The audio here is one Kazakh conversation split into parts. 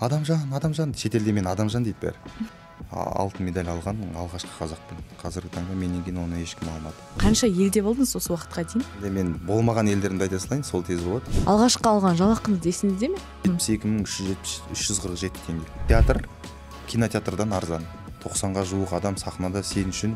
адамжан адамжан шетелде мен адамжан дейді бәрі алтын медаль алған алғашқы қазақпын қазіргі таңда менен кейін оны ешкім алмады қанша елде болдыңыз осы уақытқа дейін енді мен болмаған елдерімді айта салайын сол тез болады алғашқы алған жалақыңыз есіңізде ме жетпіс екі мың үш үш жүз қырық жеті теңге театр кинотеатрдан арзан тоқсанға жуық адам сахнада сен үшін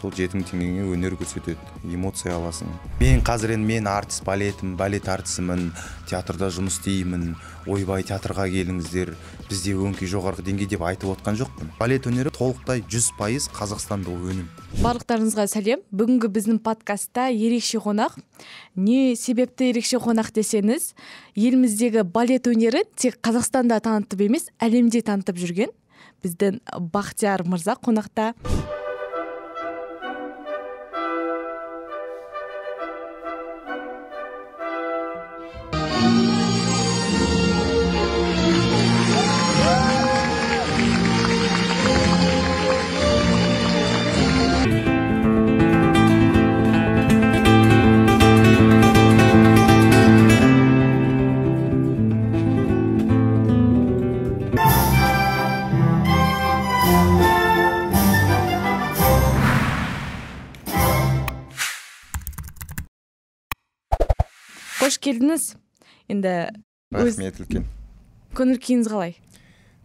сол жеті мың теңгеңе өнер көрсетеді эмоция аласың мен қазір енді мен артист балетім балет әртісімін театрда жұмыс істеймін ойбай театрға келіңіздер бізде өңкей жоғарғы деңгей деп айтып отқан жоқпын балет өнері толықтай жүз пайыз қазақстандық өнім барлықтарыңызға сәлем бүгінгі біздің подкастта ерекше қонақ не себепті ерекше қонақ десеңіз еліміздегі балет өнерін тек қазақстанда танытып емес әлемде танытып жүрген біздің бақтияр мырза қонақта келдіңіз енді рахмет үлкен көңіл күйіңіз қалай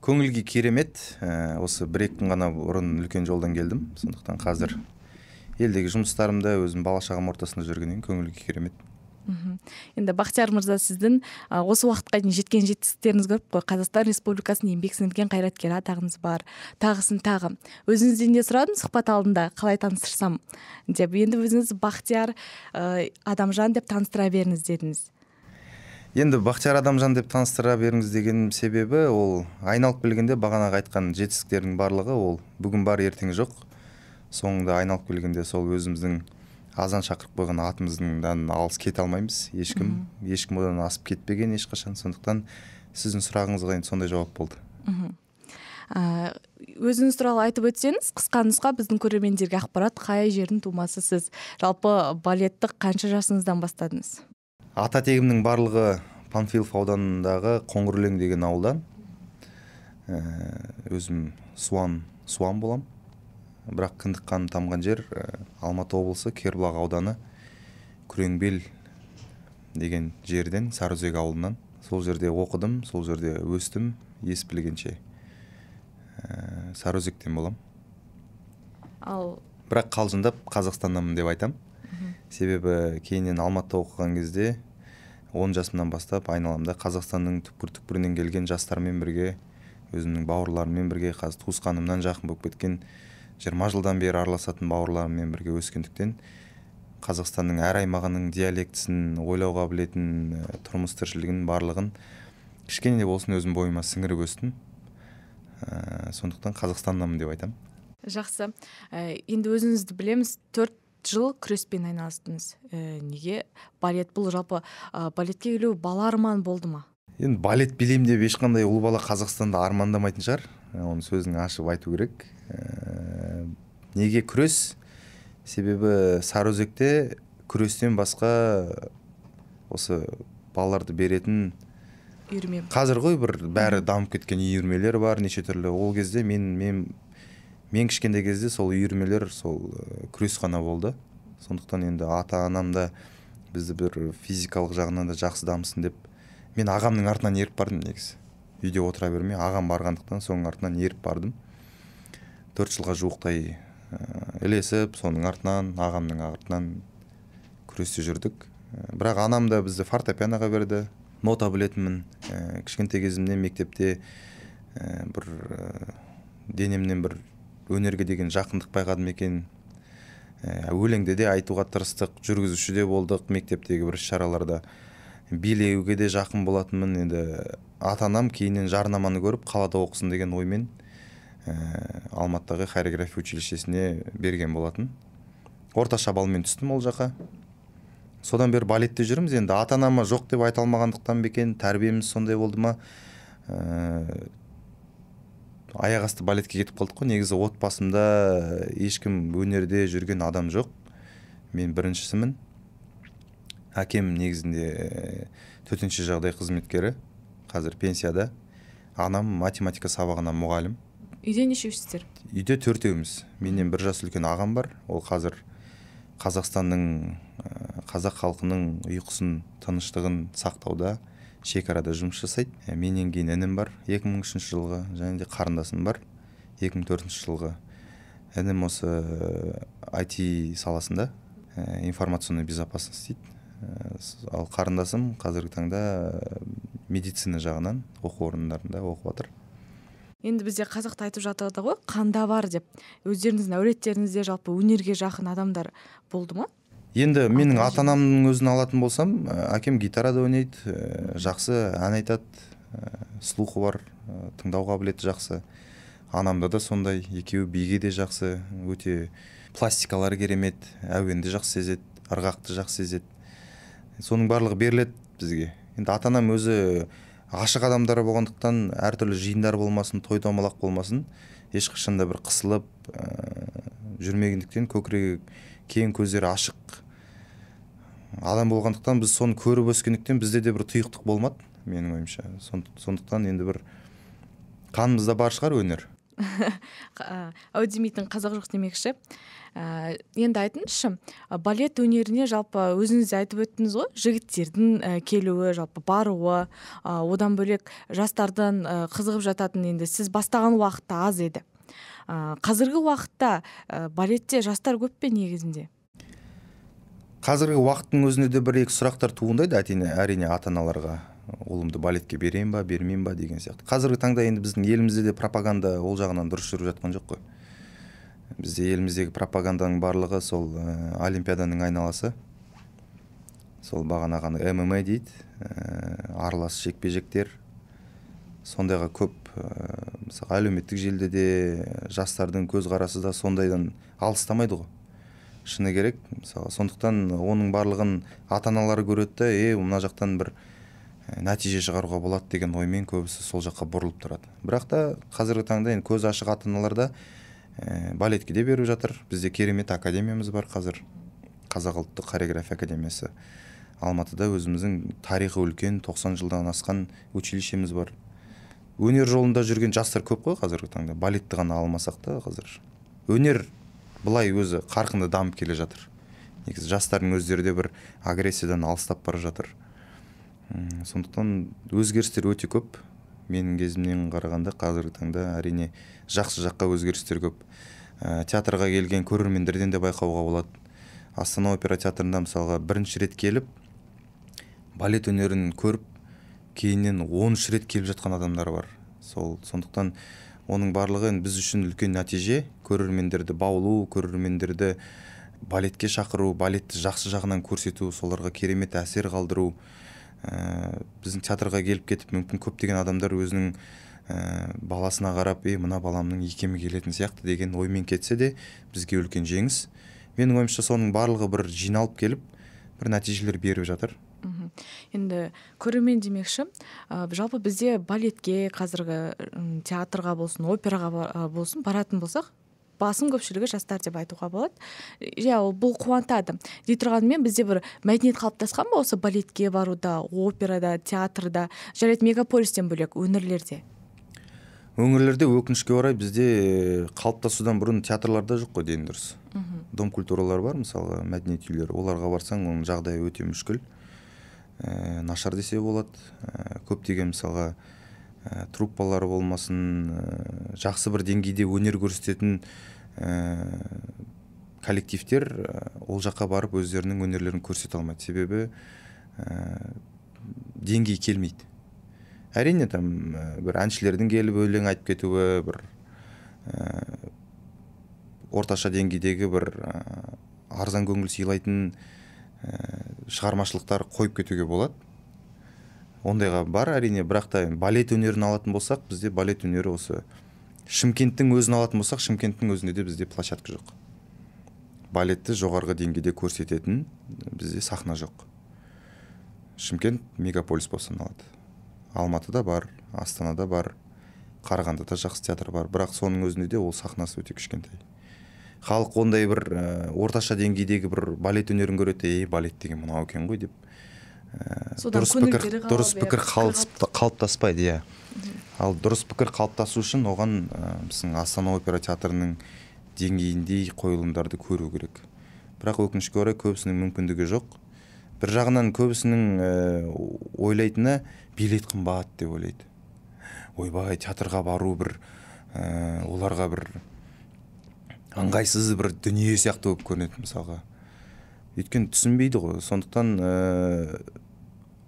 көңіл күй керемет ә, осы бір екі күн ғана бұрын үлкен жолдан келдім сондықтан қазір елдегі жұмыстарымда өзім бала шағам ортасында жүргеннен көңіл күй керемет енді бақтияр мырза сіздің осы уақытқа дейін жеткен жетістіктеріңізді көріп қой қазақстан республикасының еңбек сіңірген қайраткері атағыңыз бар тағысын тағы өзіңізден де сұрадым сұхбат алдында қалай таныстырсам деп енді өзіңіз бақтияр адамжан деп таныстыра беріңіз дедіңіз енді бақтияр адамжан деп таныстыра беріңіз деген себебі ол айналып келгенде бағанағы айтқан жетістіктердің барлығы ол бүгін бар ертең жоқ соңында айналып келгенде сол өзіміздің азан шақырып қойған атымыздан алыс кете алмаймыз ешкім ешкім одан асып кетпеген ешқашан сондықтан сіздің сұрағыңызға енді сондай жауап болды Өзің өзіңіз туралы айтып өтсеңіз қысқа нұсқа біздің көрермендерге ақпарат қай жердің тумасы сіз жалпы балетті қанша жасыңыздан бастадыңыз ата тегімнің барлығы панфилов ауданындағы қоңырөлең деген ауылдан ә, өзім суан суан болам бірақ кіндік қаным тамған жер э, алматы облысы кербұлақ ауданы күреңбел деген жерден сарыөзек ауылынан сол жерде оқыдым сол жерде өстім ес білгенше ә, э, сарыөзектен болам. ал бірақ қалжыңдап қазақстаннанмын деп айтам. себебі кейіннен алматыда оқыған кезде он жасымнан бастап айналамда қазақстанның түкпір түкпірінен келген жастармен бірге өзімнің бауырларыммен бірге қазір туысқанымнан жақын болып кеткен жиырма жылдан бері араласатын бауырларыммен бірге өскендіктен қазақстанның әр аймағының диалектісін ойлау қабілетін э, тұрмыс тіршілігін барлығын кішкене де болсын өзім бойыма сіңіріп өстім ә, сондықтан қазақстаннанмын деп айтамын жақсы ә, енді өзіңізді білеміз төрт жыл күреспен айналыстыңыз ә, неге балет бұл жалпы ә, балетке келу бала арман болды ма енді балет билеймін деп ешқандай ұл бала қазақстанда армандамайтын шығар оны сөзін ашып айту керек ә, неге күрес себебі сарыөзекте күрестен басқа осы балаларды беретін үйірме қазір ғой бір бәрі дамып кеткен үйірмелер бар неше түрлі ол кезде мен мен мен кішкентай кезде сол үйірмелер сол э, күрес қана болды сондықтан енді ата анам да бізді бір физикалық жағынан да жақсы дамысын деп мен ағамның артынан еріп бардым негізі үйде отыра бермей ағам барғандықтан соның артынан еріп бардым төрт жылға жуықтай э, ілесіп соның артынан ағамның артынан күресте жүрдік э, бірақ анам да бізді фортепианоға берді нота білетінмін ә, кішкентай кезімнен мектепте ә, бір ә, денемнен бір өнерге деген жақындық байқадым екен ә, де айтуға тырыстық жүргізуші де болдық мектептегі бір іс шараларда билеуге де жақын болатынмын енді ата анам кейіннен жарнаманы көріп қалада оқысын деген оймен Э, алматыдағы хореография училищесіне берген болатын орташа балмен түстім ол жаққа содан бері балетте жүрміз енді ата анама жоқ деп айта алмағандықтан ба екен тәрбиеміз сондай болды ма ә, аяқ асты балетке кетіп қалдық қой негізі отбасымда ешкім өнерде жүрген адам жоқ мен біріншісімін әкем негізінде э, төтенше жағдай қызметкері қазір пенсияда анам математика сабағына мұғалім үйде нешеусіздер үйде төртеуміз менен бір жас үлкен ағам бар ол қазір қазақстанның э, қазақ халқының ұйқысын тыныштығын сақтауда шекарада жұмыс жасайды э, менен кейін інім бар 2003 жылғы және де қарындасым бар 2004 жылғы інім осы IT э, саласында информационная безопасность дейді ал қарындасым қазіргі таңда медицина жағынан оқу орындарында оқып жатыр енді бізде қазақта айтып жатады ғой қанда бар деп өздеріңіздің әулеттеріңізде жалпы өнерге жақын адамдар болды ма енді менің ата анамның өзін алатын болсам э, әкем гитарада ойнайды э, жақсы ән айтады э, слухы бар тыңдау қабілеті жақсы анамда да сондай екеуі биге де жақсы өте пластикалары керемет әуенді жақсы сезеді ырғақты жақсы сезеді соның барлығы беріледі бізге енді ата анам өзі ашық адамдар болғандықтан әртүрлі жиындар болмасын той домалақ болмасын ешқашан да бір қысылып ә, жүрмегендіктен көкірегі кең көздері ашық адам болғандықтан біз соны көріп өскендіктен бізде де бір тұйықтық болмады менің ойымша сондықтан енді бір қанымызда бар шығар өнер Ә, демейтін қазақ жоқ демекші ә, енді айтыңызшы балет өнеріне жалпы өзіңіз айтып өттіңіз ғой жігіттердің ә, келуі жалпы баруы одан бөлек жастардың ә, қызығып жататын енді сіз бастаған уақытта аз еді қазіргі уақытта ә, балетте жастар көп пе негізінде қазіргі уақыттың өзінде де бір екі сұрақтар туындайды әрине ата аналарға ұлымды балетке беремін ба бермеймін ба деген сияқты қазіргі таңда енді біздің елімізде де пропаганда ол жағынан дұрыс жүріп жатқан жоқ қой бізде еліміздегі пропаганданың барлығы сол ә, олимпиаданың айналасы сол бағанағы мма дейді ә, аралас жекпе жектер сондайға көп ә, мысалы әлеуметтік желіде де жастардың көзқарасы да сондайдан алыстамайды ғой шыны керек мысалы сондықтан оның барлығын ата аналары көреді да е мына жақтан бір Э, нәтиже шығаруға болады деген оймен көбісі сол жаққа бұрылып тұрады бірақ та қазіргі таңда енді көз ашық ата аналар да ә, балетке де беріп жатыр бізде керемет академиямыз бар қазір қазақ ұлттық хореография академиясы алматыда өзіміздің тарихы үлкен 90 жылдан асқан училищеміз бар өнер жолында жүрген жастар көп қой қазіргі таңда балетті ғана алмасақ та қазір өнер былай өзі қарқынды дамып келе жатыр негізі жастардың өздері де бір агрессиядан алыстап бара жатыр сондықтан өзгерістер өте көп менің кезімнен қарағанда қазіргі таңда әрине жақсы жаққа өзгерістер көп ә, театрға келген көрермендерден де байқауға болады астана опера театрында мысалға бірінші рет келіп балет өнерін көріп кейіннен он үш рет келіп жатқан адамдар бар сол сондықтан оның барлығы біз үшін үлкен нәтиже көрермендерді баулу көрермендерді балетке шақыру балетті жақсы жағынан көрсету соларға керемет әсер қалдыру ә, біздің театрға келіп кетіп мүмкін көптеген адамдар өзінің ә, баласына қарап е мына баламның икемі келетін сияқты деген оймен кетсе де бізге үлкен жеңіс менің ойымша соның барлығы бір жиналып келіп бір нәтижелер беріп жатыр енді көрермен демекші жалпы бізде балетке қазіргі театрға болсын операға болсын баратын болсақ басым көпшілігі жастар деп айтуға болады иә бұл қуантады дей тұрғанымен бізде бір мәдениет қалыптасқан ба осы балетке баруда операда театрда жарайды мегаполистен бөлек өңірлерде өңірлерде өкінішке орай бізде э, қалыптасудан бұрын театрларда жоқ қой дені дұрыс дом культуралар бар мысалы мәдениет үйлері оларға барсаң оның жағдайы өте мүшкіл ә, нашар десе болады ә, көптеген мысалға ә, э, труппалары болмасын ә, жақсы бір деңгейде өнер көрсететін ә, коллективтер ол жаққа барып өздерінің өнерлерін көрсете алмайды себебі ә, деңгей келмейді әрине там бір әншілердің келіп өлең айтып кетуі бір ә, орташа деңгейдегі бір ә, арзан көңіл сыйлайтын ә, шығармашылықтар қойып кетуге болады ондайға бар әрине бірақ та балет өнерін алатын болсақ бізде балет өнері осы шымкенттің өзін алатын болсақ шымкенттің өзінде де бізде площадка жоқ балетті жоғарғы деңгейде көрсететін бізде сахна жоқ шымкент мегаполис болып саналады алматыда бар астанада бар қарағандыда жақсы театр бар бірақ соның өзінде де ол сахнасы өте кішкентай халық ондай бір ә, орташа деңгейдегі бір балет өнерін көреді ей балет деген мынау екен ғой деп Э, дұрыс пікір дұрыс пікір қалыптаспайды иә ал дұрыс пікір қалыптасу үшін оған э, біздің астана опера театрының деңгейіндей қойылымдарды көру керек бірақ өкінішке орай көбісінің мүмкіндігі жоқ бір жағынан көбісінің э, ойлайтыны билет қымбат деп ойлайды ойбай театрға бару бір ә, оларға бір ыңғайсыз бір дүние сияқты болып көрінеді мысалға өйткені түсінбейді ғой сондықтан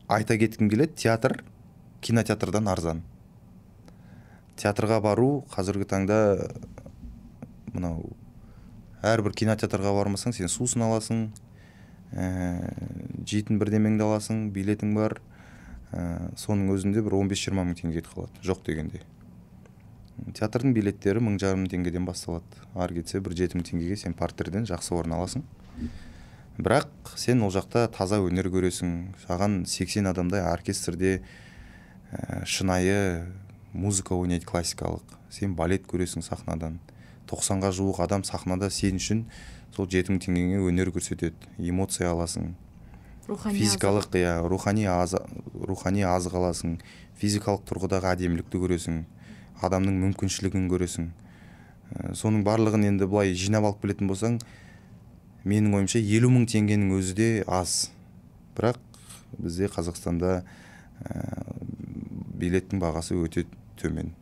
айта кеткім келеді театр кинотеатрдан арзан театрға бару қазіргі таңда мынау әрбір кинотеатрға бармасаң сен сусын аласың ә, жейтін бірдемеңді аласың билетің бар ә, соның өзінде бір 15-20 мың теңге кетіп қалады жоқ дегенде театрдың билеттері мың жарым теңгеден басталады ары кетсе бір жеті мың теңгеге сен партерден жақсы орын аласың бірақ сен ол жақта таза өнер көресің саған 80 адамдай оркестрде ә, шынайы музыка ойнайды классикалық сен балет көресің сахнадан 90-ға жуық адам сахнада сен үшін сол жеті мың теңгеңе өнер көрсетеді эмоция аласың рухани физикалық иә рухани аз рухани азық аласың физикалық тұрғыдағы әдемілікті көресің адамның мүмкіншілігін көресің ә, соның барлығын енді былай жинап алып келетін болсаң менің ойымша елу мың теңгенің өзі де аз бірақ бізде қазақстанда ә, билеттің бағасы өте төмен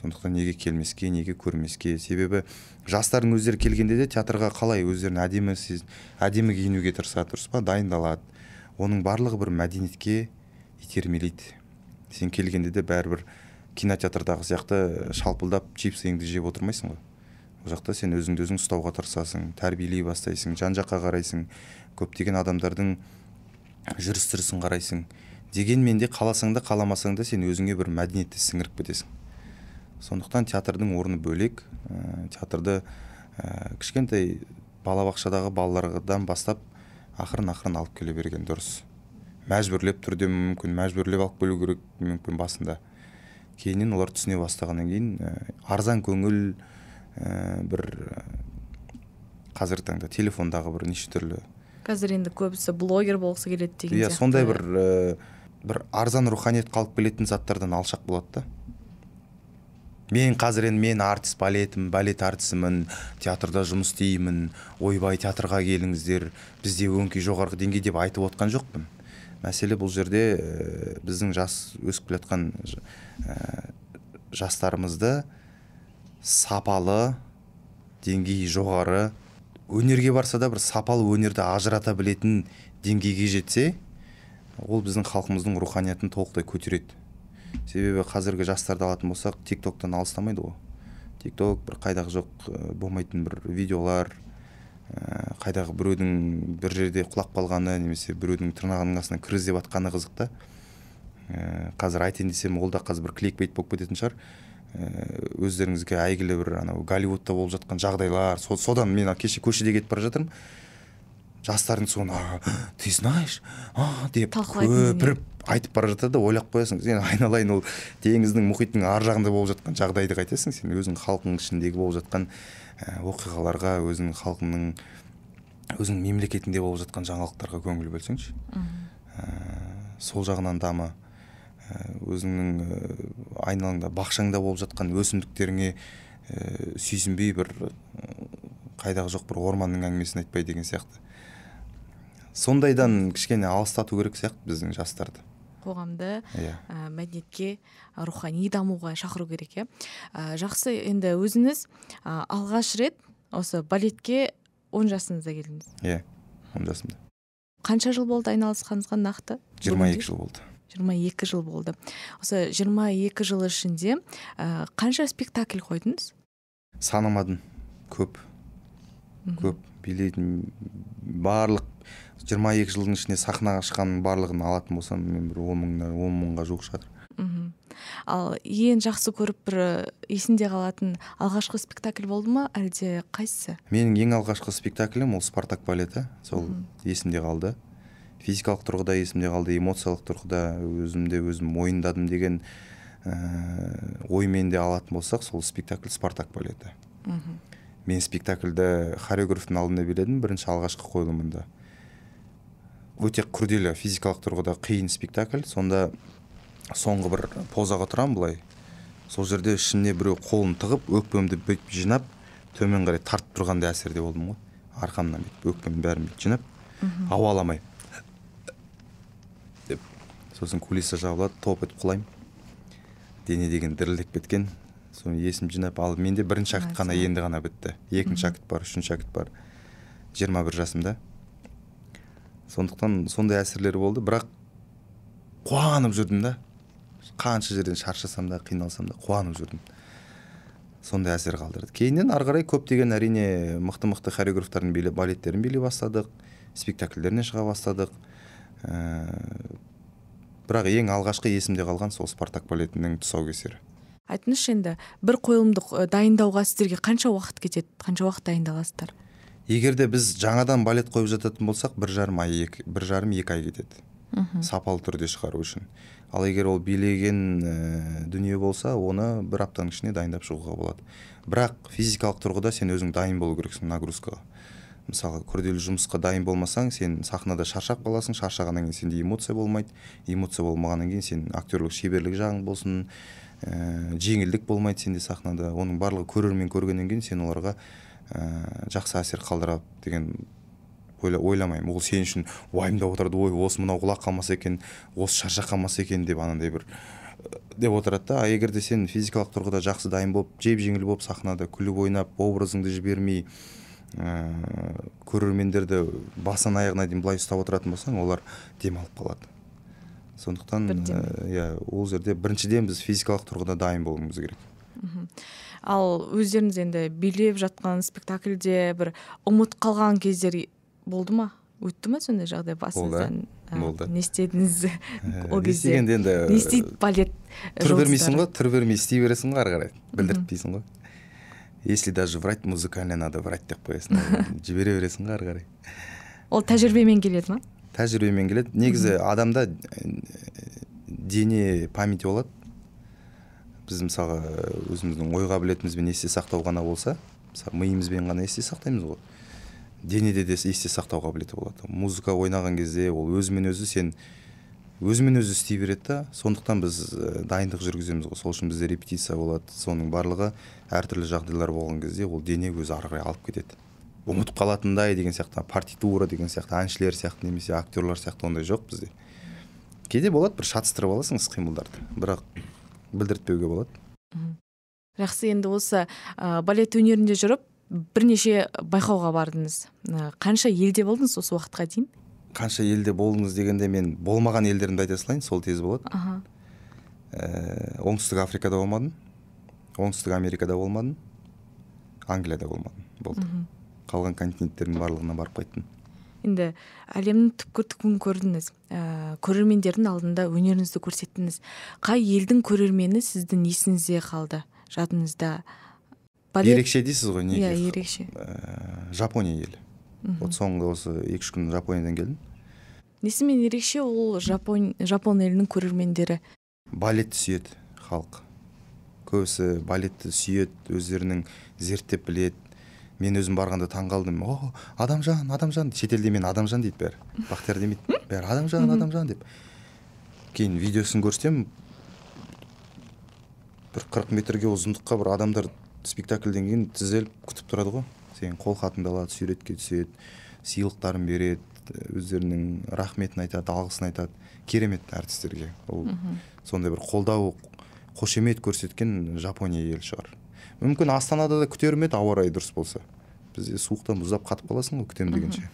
сондықтан неге келмеске неге көрмеске себебі жастардың өздері келгенде де театрға қалай өздерін әдемі сез, әдемі киінуге тырысады дұрыс па дайындалады оның барлығы бір мәдениетке итермелейді сен келгенде де бәрібір кинотеатрдағы сияқты шалпылдап чипсыңды жеп отырмайсың ғой ол жақта сен өзіңді өзің ұстауға тырысасың тәрбиелей бастайсың жан жаққа қарайсың көптеген адамдардың жүріс тұрысын қарайсың дегенмен де қаласаң да қаламасаң да сен өзіңе бір мәдениетті сіңіріп кетесің сондықтан театрдың орны бөлек ә, театрды ә, кішкентай балабақшадағы балалардан бастап ақырын ақырын алып келе берген дұрыс мәжбүрлеп түрде мүмкін мәжбүрлеп алып келу керек мүмкін басында кейіннен олар түсіне бастағаннан кейін ә, арзан көңіл ә, бір э, қазіргі таңда телефондағы бір неше түрлі қазір енді көбісі блогер болғысы келеді деген иә сондай бір э, бір арзан руханият қалып келетін заттардан алшақ болады да мен қазір енді мен артист балетім балет әртісімін театрда жұмыс істеймін ойбай театрға келіңіздер бізде өңкей жоғарғы деңгей деп айтып отқан жоқпын мәселе бұл жерде ә, біздің жас өсіп келе жатқан ә, жастарымызды сапалы деңгейі жоғары өнерге барса да бір сапалы өнерді ажырата білетін деңгейге жетсе ол біздің халқымыздың руханиятын толықтай көтереді себебі қазіргі жастарды алатын болсақ тик токтан алыстамайды ғой тик ток бір қайдағы жоқ э, болмайтын бір видеолар э, қайдағы біреудің бір жерде құлап қалғаны немесе біреудің тырнағының астына кір іздеп жатқаны қызық та э, қазір айтайын десем ол да қазір бір кликбейт болып кететін шығар Э, өздеріңізге әйгілі бір анау голливудта болып жатқан жағдайлар со, содан мен кеше көшеде кетіп бара жатырмын жастардың соны ты знаешь деп көпіріп айтып бара жатады да ойлап қоясың сен айналайын ол теңіздің мұхиттың ар жағында болып жатқан жағдайды қайтесің сен өзің халқыңның ішіндегі болып жатқан э, оқиғаларға өзің халқыңның өзің мемлекетінде болып жатқан жаңалықтарға көңіл бөлсеңші э, сол жағынан дамы Э, өзіңнің э, айналаңда бақшаңда болып жатқан өсімдіктеріңе ә, сүйсінбей бір қайдағы жоқ бір орманның әңгімесін айтпай деген сияқты сондайдан кішкене алыстату керек сияқты біздің жастарды қоғамды yeah. ә, иә. мәдениетке рухани дамуға шақыру керек иә ә, жақсы енді өзіңіз ә, алғаш рет осы балетке он жасыңызда келдіңіз иә он жасымда қанша жыл болды айналысқаныңызға нақты жиырма жыл болды жиырма екі жыл болды осы жиырма екі жыл ішінде қанша спектакль қойдыңыз санамадым көп көп билейтін барлық 22 жылдың ішінде сахнаға шыққан барлығын алатын болсам мен бір он мыңнан он мыңға жуық шығар ал ең жақсы көріп бір э, есінде қалатын алғашқы спектакль болды ма әлде қайсысы менің ең алғашқы спектаклім ол спартак балеті сол есімде қалды физикалық тұрғыда есімде қалды эмоциялық тұрғыда өзімде өзім мойындадым деген ә, э, оймен де алатын болсақ сол спектакль спартак балеті мен спектакльді хореографтың алдында биледім бірінші алғашқы қойылымында өте күрделі физикалық тұрғыда қиын спектакль сонда соңғы бір позаға тұрам былай сол жерде ішіне біреу қолын тығып өкпемді бүйтіп жинап төмен қарай тартып тұрғандай әсерде болдым ғой арқамнан бүйтіп өкпемнің бәрін бүйтіп жинап ауа аламай сосын кулиса жабылады топ етіп құлаймын дене деген дірілдеп кеткен соны есім жинап ал менде бірінші шәкірт қана енді ғана бітті екінші шәкірт бар үшінші шәкірт бар 21 бір жасымда сондықтан сондай әсерлер болды бірақ қуанып жүрдім да қанша жерден шаршасам да қиналсам да қуанып жүрдім сондай әсер қалдырды кейіннен ары қарай көптеген әрине мықты мықты хореографтардың билеп балеттерін билей бастадық спектакльдеріне шыға бастадық ә, бірақ ең алғашқы есімде қалған сол спартак балетінің тұсаукесері айтыңызшы енді бір қойылымды дайындауға сіздерге қанша уақыт кетеді қанша уақыт дайындаласыздар егер де біз жаңадан балет қойып жататын болсақ бір жарым ай екі, бір жарым екі ай кетеді мхм сапалы түрде шығару үшін ал егер ол билеген ә, дүние болса оны бір аптаның ішінде дайындап шығуға болады бірақ физикалық тұрғыда сен өзің дайын болу керексің нагрузкаға мысалы күрделі жұмысқа дайын болмасаң сен сахнада шаршап қаласың шаршағаннан кейін сенде эмоция болмайды эмоция болмағаннан кейін сен актерлік шеберлік жағың болсын ә, жеңілдік болмайды сенде сахнада оның барлығы көрермен көргеннен кейін сен оларға ә, жақсы әсер қалдырады деген ойла, ойламаймын ол сен үшін уайымдап отырады ой осы мынау құлап қалмаса екен осы шаршап қалмаса екен деп анандай бір э, деп отырады да а егер де сен физикалық тұрғыда жақсы дайын болып жеп жеңіл болып сахнада күліп ойнап образыңды жібермей ә, көрермендерді басынан аяғына дейін былай ұстап отыратын болсаң олар демалып қалады сондықтан ә, иә ол жерде біріншіден біз физикалық тұрғыда дайын болуымыз керек ал өздеріңіз енді билеп жатқан спектакльде бір ұмыт қалған кездер болды ма өтті ма сондай жағдай басыңыздан болды не істедіңіз ә, ол кезде не істейді балет тұр бермейсің ғой түр бермей істей бересің ғой ары қарай білдіртпейсің ғой если даже врать музыкально надо врать деп қоясың жібере бересің ғой ары қарай ол тәжірибемен келеді ма тәжірибемен келеді негізі адамда э, дене памяти болады біз мысалға э, өзіміздің ой қабілетімізбен есте сақтау ғана болса мысалы миымызбен ғана есте сақтаймыз ғой денеде де есте сақтау қабілеті болады музыка ойнаған кезде ол өзімен өзі сен өзімен өзі істей береді да сондықтан біз э, дайындық жүргіземіз ғой сол үшін бізде репетиция болады соның барлығы әртүрлі жағдайлар болған кезде ол дене өзі ары қарай алып кетеді ұмытып қалатындай деген сияқты партитура деген сияқты әншілер сияқты немесе актерлар сияқты ондай жоқ бізде кейде болады бір шатыстырып аласың іс қимылдарды бірақ білдіртпеуге болады жақсы енді осы ә, балет өнерінде жүріп бірнеше байқауға бардыңыз қанша елде болдыңыз осы уақытқа дейін қанша елде болдыңыз дегенде мен болмаған елдерімді айта салайын сол тез болады аха э, оңтүстік африкада болмадым оңтүстік америкада болмадым англияда болмадым болды қалған континенттердің барлығына барып қайттым енді әлемнің түпкір түпкірін көрдіңіз ә, көрермендердің алдында өнеріңізді көрсеттіңіз қай елдің көрермені сіздің есіңізде қалды жадыңызда ерекше дейсіз ғой неге иә ерекше ә, жапония елі вот соңғы осы екі үш күн жапониядан келдім несімен ерекше ол жапон жапон елінің көрермендері балетті сүйеді халық көбісі балетті сүйеді өздерінің зерттеп білет мен өзім барғанда қалдым о адамжан адамжан шетелде мен адамжан дейді бәрі бақтияр демейді бәрі адамжан адамжан деп кейін видеосын көрсетемін бір қырық метрге ұзындыққа бір адамдар спектакльден кейін тізіліп күтіп тұрады ғой қол қолхатын алады суретке түседі сыйлықтарын береді өздерінің рахметін айтады алғысын айтады керемет әртістерге ол сондай бір қолдау қошемет көрсеткен жапония елі шығар мүмкін астанада да күтер ме еді ауа райы дұрыс болса бізде суықтан мұздап қатып қаласың ғой күтем дегенше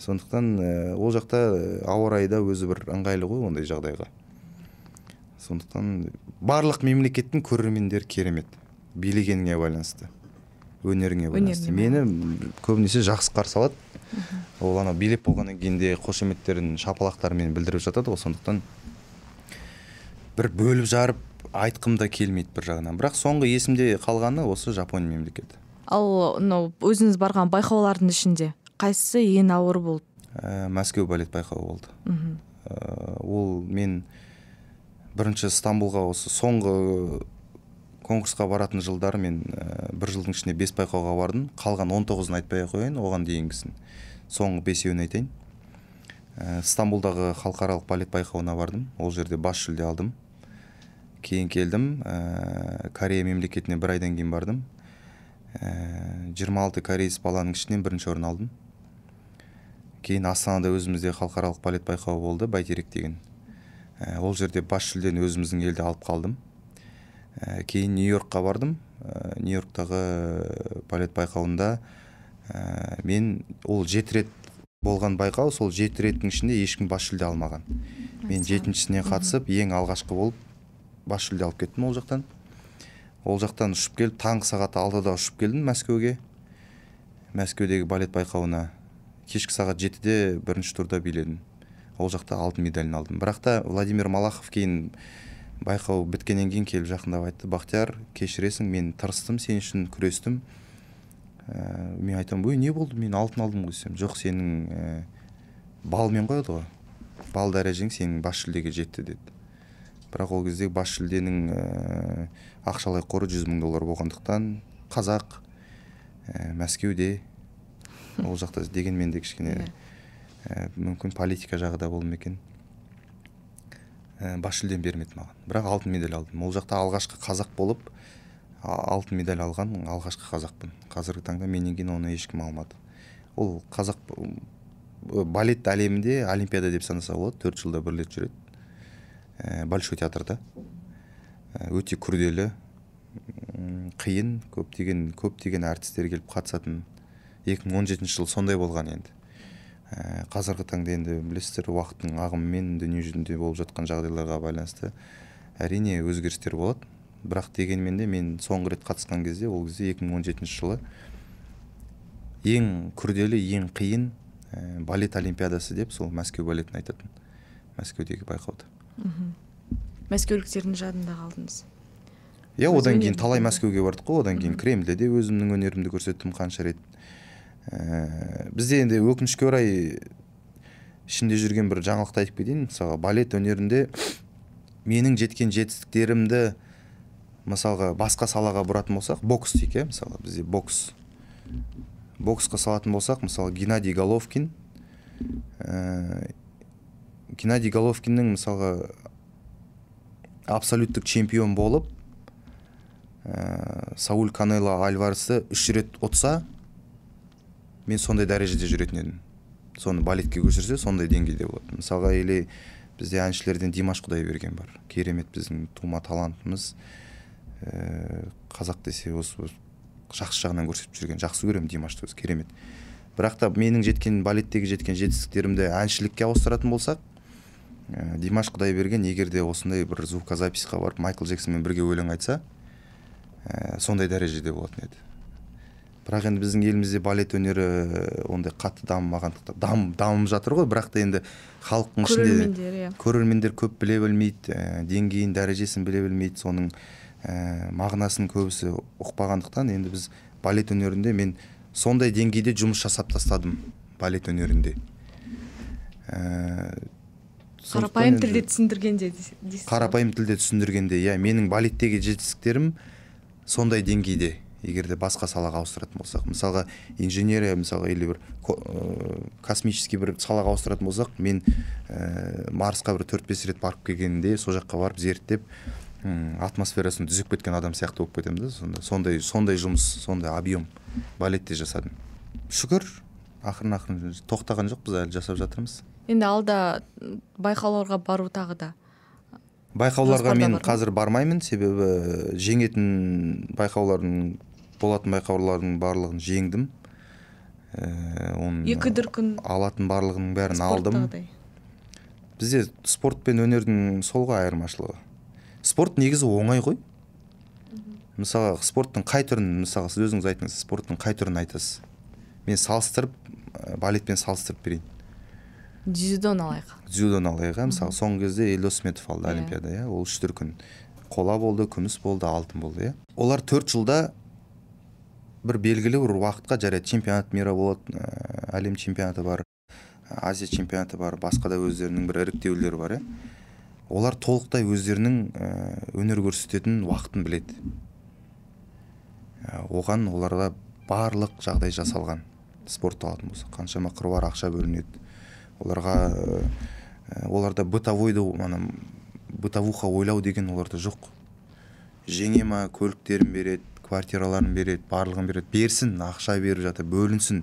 сондықтан э, ол жақта э, ауа райы да өзі бір ыңғайлы ғой ондай жағдайға сондықтан барлық мемлекеттің көрермендері керемет билегеніңе байланысты өнеріңе байланысты мені көбінесе жақсы қарсы алады ол анау билеп болғаннан кейін де қошеметтерін шапалақтарымен білдіріп жатады ғой сондықтан бір бөліп жарып айтқым да келмейді бір жағынан бірақ соңғы есімде қалғаны осы жапония мемлекеті ал мынау өзіңіз барған байқаулардың ішінде қайсысы ең ауыр болды ә, мәскеу балет байқауы болды ә, ол мен бірінші стамбулға осы соңғы конкурсқа баратын жылдары мен ә, бір жылдың ішінде бес байқауға бардым қалған 19 тоғызын айтпай ақ қояйын оған дейінгісін соңғы бесеуін айтайын ә, стамбулдағы халықаралық балет байқауына бардым ол жерде бас жүлде алдым кейін келдім ә, корея мемлекетіне бір айдан кейін бардым жиырма алты кореец баланың ішінен бірінші орын алдым кейін астанада өзімізде халықаралық балет байқауы болды бәйтерек деген ә, ол жерде бас жүлдені өзіміздің елде алып қалдым ә, кейін нью йоркқа бардым ә, нью йорктағы ә, балет байқауында ә, мен ол жеті рет болған байқау сол жеті реттің ішінде ешкім бас жүлде алмаған мен жетіншісіне қатысып ең алғашқы болып бас жүлде алып кеттім ол жақтан ол жақтан ұшып келіп таңғы сағат алтыда ұшып келдім мәскеуге мәскеудегі балет байқауына кешкі сағат жетіде бірінші турда биледім ол жақта алтын медалін алдым бірақ та владимир малахов кейін байқау біткеннен кейін келіп жақындап айтты бақтияр кешіресің мен тырыстым сен үшін күрестім ә, мен айтамын ой не болды мен алтын алдым ғой десем жоқ сенің ә, балмен қояды ғой бал дәрежең сенің бас жүлдеге жетті деді бірақ ол кезде бас жүлденің ә, ақшалай қоры жүз мың доллар болғандықтан қазақ ә, мәскеуде ол жақта дегенмен де кішкене иә. ә, мүмкін политика жағы да болды екен Э, бас жүлдені бермеді маған бірақ алтын медаль алдым ол жақта алғашқы қазақ болып алтын медаль алған алғашқы қазақпын қазіргі таңда менен кейін оны ешкім алмады ол қазақ балет әлемінде олимпиада деп санаса болады төрт жылда бір рет жүреді ә, большой театрда э, өте күрделі қиын көптеген көптеген әртістер келіп қатысатын 2017 жыл сондай болған енді ә, қазіргі таңда енді білесіздер уақыттың ағымымен дүние жүзінде болып жатқан жағдайларға байланысты әрине өзгерістер болады бірақ дегенмен де мен соңғы рет қатысқан кезде ол кезде 2017 жылы ең күрделі ең қиын ә, балет олимпиадасы деп сол мәскеу балетін айтатын мәскеудегі байқауды. мхм мәскеуліктердің жадында қалдыңыз иә одан кейін талай мәскеуге бардық қой одан кейін кремльде де өзімнің өнерімді көрсеттім қанша рет ә, э, бізде енді өкінішке орай ішінде жүрген бір жаңалықты айтып кетейін мысалға балет өнерінде менің жеткен жетістіктерімді мысалға басқа салаға бұратын болсақ бокс дейік иә мысалы бізде бокс боксқа салатын болсақ мысалы геннадий головкин ә, геннадий головкиннің мысалға абсолюттік чемпион болып ә, сауль канело альварсты үш рет ұтса мен сондай дәрежеде жүретін едім соны балетке көшірсе сондай деңгейде болады мысалға или бізде әншілерден димаш құдайберген бар керемет біздің тума талантымыз ә, қазақ десе осы жақсы жағынан көрсетіп жүрген жақсы көремін димашты өзі керемет бірақ та менің жеткен балеттегі жеткен жетістіктерімді әншілікке ауыстыратын болсақ э, димаш құдайберген егер де осындай бір звукозаписьқа барып майкл джексонмен бірге өлең айтса ә, сондай дәрежеде болатын еді бірақ енді біздің елімізде балет өнері э, ондай қатты дамымағандықтан дам, дамып жатыр ғой бірақ та енді халықтың ішінде көрермендер иә. көп біле білмейді ә, деңгейін дәрежесін біле білмейді соның ә, мағынасын көбісі ұқпағандықтан енді біз балет өнерінде мен сондай деңгейде жұмыс жасап тастадым балет өнерінде ә, қарапайым тілде түсіндіргенде қарапайым тілде түсіндіргенде иә менің балеттегі жетістіктерім сондай деңгейде егер де басқа салаға ауыстыратын болсақ мысалға инженерия мысалға или бір ә, космический бір салаға ауыстыратын болсақ мен ә, марсқа бір төрт бес рет барып келгенде сол жаққа барып зерттеп ә, атмосферасын түзеп кеткен адам сияқты болып кетемін да сонда сондай сондай жұмыс сондай объем балетте жасадым шүкір ақырын ақырын тоқтаған жоқпыз әлі жасап жатырмыз енді алда байқауларға бару тағы да байқауларға мен қазір бармаймын себебі жеңетін байқаулардың болатын байқаулардың барлығын жеңдім ә, оны екі дүркін алатын барлығының бәрін алдым бізде спорт пен өнердің сол ғой айырмашылығы спорт негізі оңай ғой мысалы спорттың қай түрін мысалы сіз өзіңіз айтыңыз спорттың қай түрін айтасыз мен салыстырып э, балетпен салыстырып берейін дзюдоны алайық дзюдоны алайық иә мысалы соңғы кезде елдос сметов алды иә. олимпиада иә ол үш дүркін қола болды күміс болды алтын болды иә олар төрт жылда бір белгілі бір уақытқа жарайды чемпионат мира болады ә, әлем чемпионаты бар азия чемпионаты бар басқа да өздерінің бір іріктеулері бар иә олар толықтай өздерінің э, өнер көрсететін уақытын біледі оған оларға барлық жағдай жасалған спортты алатын болсақ қаншама қыруар ақша бөлінеді оларға оларда бытовойды ана бытовуха ойлау деген оларда жоқ жеңе ма көліктерін береді квартираларын береді барлығын береді берсін ақша беріп жатыр бөлінсін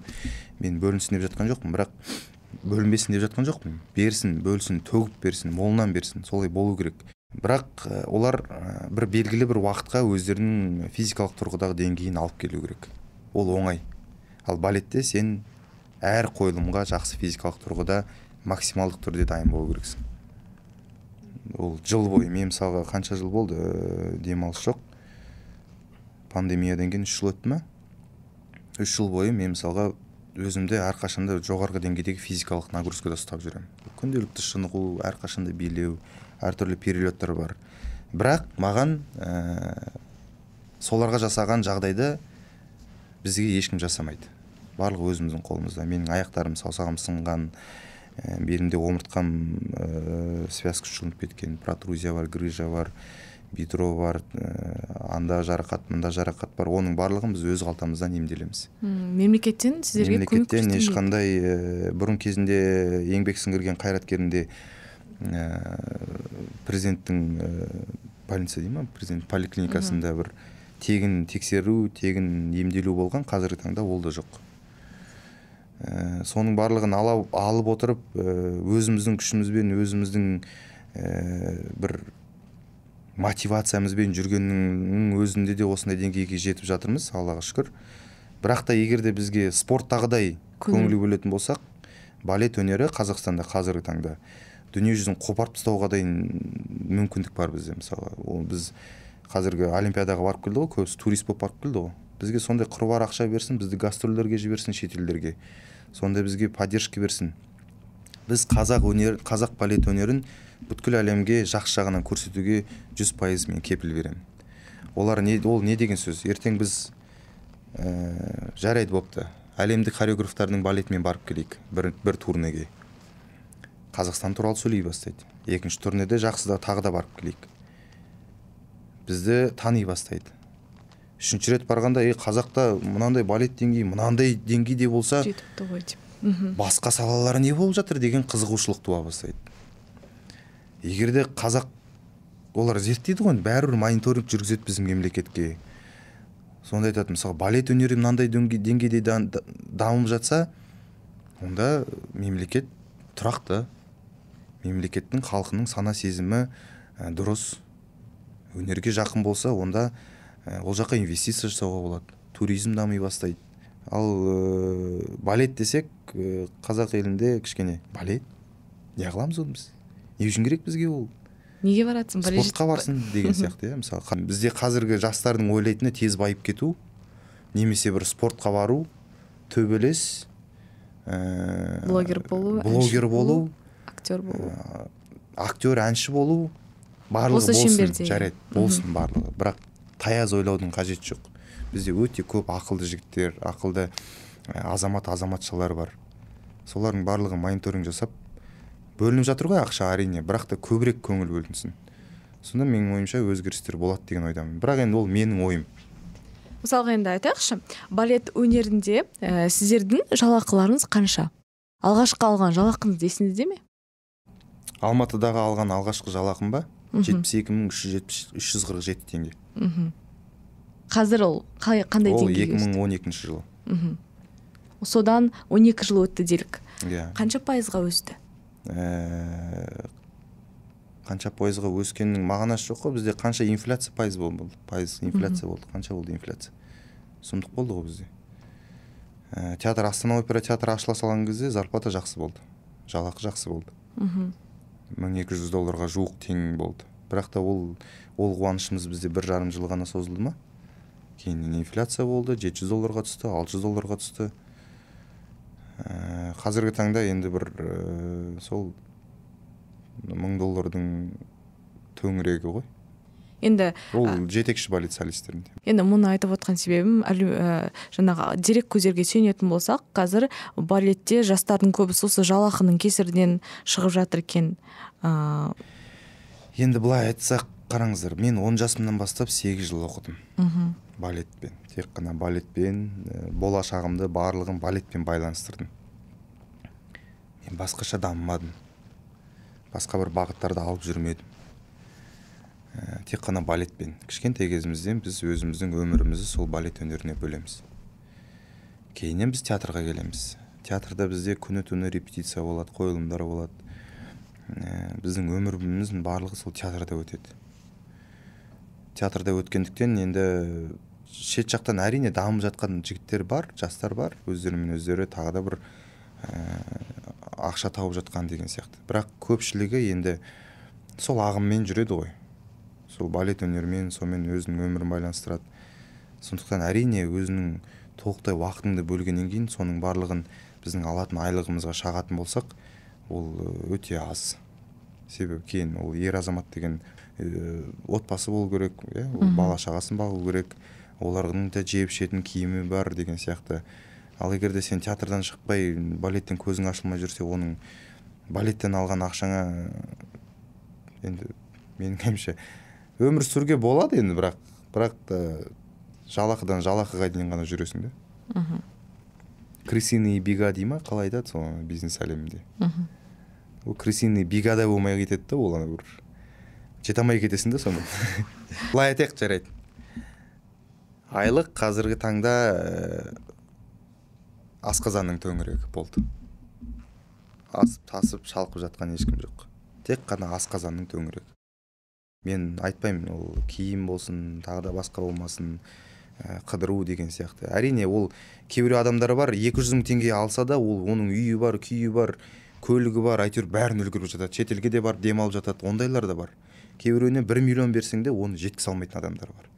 мен бөлінсін деп жатқан жоқпын бірақ бөлінбесін деп жатқан жоқпын берсін бөлсін төгіп берсін молынан берсін солай болу керек бірақ э, олар э, бір белгілі бір уақытқа өздерінің физикалық тұрғыдағы деңгейін алып келу керек ол оңай ал балетте сен әр қойылымға жақсы физикалық тұрғыда максималдық түрде дайын болу керексің ол жыл бойы мен мысалға қанша жыл болды э, демалыс жоқ пандемиядан кейін үш жыл өтті ма үш жыл бойы мен мысалға өзімді әрқашанда жоғарғы деңгейдегі физикалық нагрузкада ұстап жүремін күнделікті шынығу әрқашанда билеу әртүрлі перелеттер бар бірақ маған ә, соларға жасаған жағдайды бізге ешкім жасамайды барлығы өзіміздің қолымызда менің аяқтарым саусағым сынған ә, белімде омыртқам ә, связка жұлынып кеткен протрузия бар грыжа бар бедро бар э, анда жарақат мында жарақат бар оның барлығын біз өз қалтамыздан емделеміз мемлекеттен сіздерге мемлекеттен ешқандай ә, бұрын кезінде еңбек сіңірген қайраткерінде ә, президенттің ә, больница дей ма президент поликлиникасында бір тегін тексеру тегін емделу болған қазіргі таңда ол да жоқ ә, соның барлығын ала, алып отырып өзіміздің күшімізбен өзіміздің ә, бір мотивациямызбен жүргеннің өзінде де осындай деңгейге жетіп жатырмыз аллаға шүкір бірақ та егер де бізге спорттағыдай көңіл бөлетін болсақ балет өнері қазақстанда қазіргі таңда дүние жүзін қопарып тастауға дейін мүмкіндік бар бізде мысалы ол біз қазіргі олимпиадаға барып келді ғой көбісі турист болып барып келді ғой бізге сондай қыруар ақша берсін бізді гастрольдерге жіберсін шетелдерге сондай бізге поддержка берсін біз қазақ өнер қазақ балет өнерін бүткіл әлемге жақсы жағынан көрсетуге жүз пайыз мен кепіл беремін олар не ол не деген сөз ертең біз ә, жарайды бопты әлемдік хореографтардың балетімен барып келейік бір, турнеге қазақстан туралы сөйлей бастайды екінші турнеде жақсы да тағы да барып келейік бізді тани бастайды үшінші рет барғанда қазақта мынандай балет деңгейі мынандай деңгейде болса жетіпті ғой деп басқа салалары не болып жатыр деген қызығушылық туа бастайды егер де қазақ олар зерттейді ғой бәрібір мониторинг жүргізеді біздің мемлекетке сонда айтады мысалы балет өнері мынандай деңгейде дамып жатса онда мемлекет тұрақты мемлекеттің халқының сана сезімі ә, дұрыс өнерге жақын болса онда ә, ол жаққа инвестиция жасауға болады туризм дами бастайды ал ә, балет десек ә, қазақ елінде кішкене балет не қыламыз оны біз не үшін керек бізге ол неге баратсың спортқа барсын деген сияқты иә мысалы бізде қазіргі жастардың ойлайтыны тез байып кету немесе бір спортқа бару төбелес ә, блогер болу блогер болу актер болу актер әнші болу барлығы болсын жарайды болсын барлығы бірақ таяз ойлаудың қажеті жоқ бізде өте көп ақылды жігіттер ақылды азамат азаматшалар бар солардың барлығы мониторинг жасап бөлініп жатыр ғой ақша әрине бірақ та көбірек көңіл бөлінсін сонда менің ойымша өзгерістер болады деген ойдамын бірақ енді ол менің ойым мысалға енді айтайықшы балет өнерінде ә, сіздердің жалақыларыңыз қанша алғашқы алған жалақыңыз есіңізде ме алматыдағы алған алғашқы жалақым ба жетпіс екі мың үш жүз үш жүз қырық жеті теңге мхм қазір ол қай, қандай ол екі мың он екінші жылы мхм содан екі жыл өтті делік иә yeah. қанша пайызға өсті ә, қанша пайызға өскеннің мағынасы жоқ қой бізде қанша инфляция пайыз болды пайыз инфляция болды қанша болды инфляция сұмдық болды ғой бізде ә, театр астана опера театры ашыла салған кезде зарплата жақсы болды жалақы жақсы болды мхм мың екі жүз долларға жуық тең болды бірақ та ол ол қуанышымыз бізде бір жарым жыл ғана созылды ма кейіннен инфляция болды 700 долларға түсті 600 долларға түсті ә, қазіргі таңда енді бір ә, сол мың доллардың төңірегі ғой енді ол жетекші балет енді мұны айтып отқан себебім әлі ә, жаңағы дерек көздерге сүйенетін болсақ қазір балетте жастардың көбісі осы жалақының кесірінен шығып жатыр екен ә... енді былай айтсақ қараңыздар мен он жасымнан бастап сегіз жыл оқыдым мхм балетпен тек қана балетпен ә, болашағымды барлығын балетпен байланыстырдым мен басқаша дамымадым басқа бір бағыттарды алып жүрмедім ә, тек қана балетпен кішкентай кезімізден біз өзіміздің өмірімізді сол балет өнеріне бөлеміз кейіннен біз театрға келеміз театрда бізде күні түні репетиция болады қойылымдар болады э, біздің өміріміздің барлығы сол театрда өтеді театрда өткендіктен енді шет жақтан әрине дамып жатқан жігіттер бар жастар бар өздерімен өздері тағы да бір ә, ақша тауып жатқан деген сияқты бірақ көпшілігі енді сол ағыммен жүреді ғой сол балет өнерімен сонымен өзінің өмірін байланыстырады сондықтан әрине өзінің толықтай уақытыңды бөлгеннен кейін соның барлығын біздің алатын айлығымызға шағатын болсақ ол ә, өте аз себебі кейін ол ер азамат деген ә, отбасы болу керек иә бала шағасын бағу керек олардың да жеп ішетін киімі бар деген сияқты ал егер де сен театрдан шықпай балеттен көзің ашылмай жүрсе оның балеттен алған ақшаңа э, енді менің ойымша өмір сүруге болады енді бірақ бірақ та жалақыдан жалақыға дейін ғана жүресің да мхм крысиный бега дей ма қалай айтады сол бизнес әлемінде мхм ол крысиный бегада болмай кетеді да ол ана бір жете алмай кетесің да сонда былай айтайық жарайды айлық қазіргі таңда ә, э, асқазанның төңірегі болды асып тасып шалқып жатқан ешкім жоқ тек қана асқазанның төңірегі мен айтпаймын ол киім болсын тағы да басқа болмасын э, қыдыру деген сияқты әрине ол кейбіреу адамдар бар 200 мың теңге алса да ол оның үйі бар күйі бар көлігі бар әйтеуір бәрін үлгеріп жатады шетелге де барып демалып жатады ондайлар да бар кейбіреуіне бір миллион берсең де оны жеткізе алмайтын адамдар бар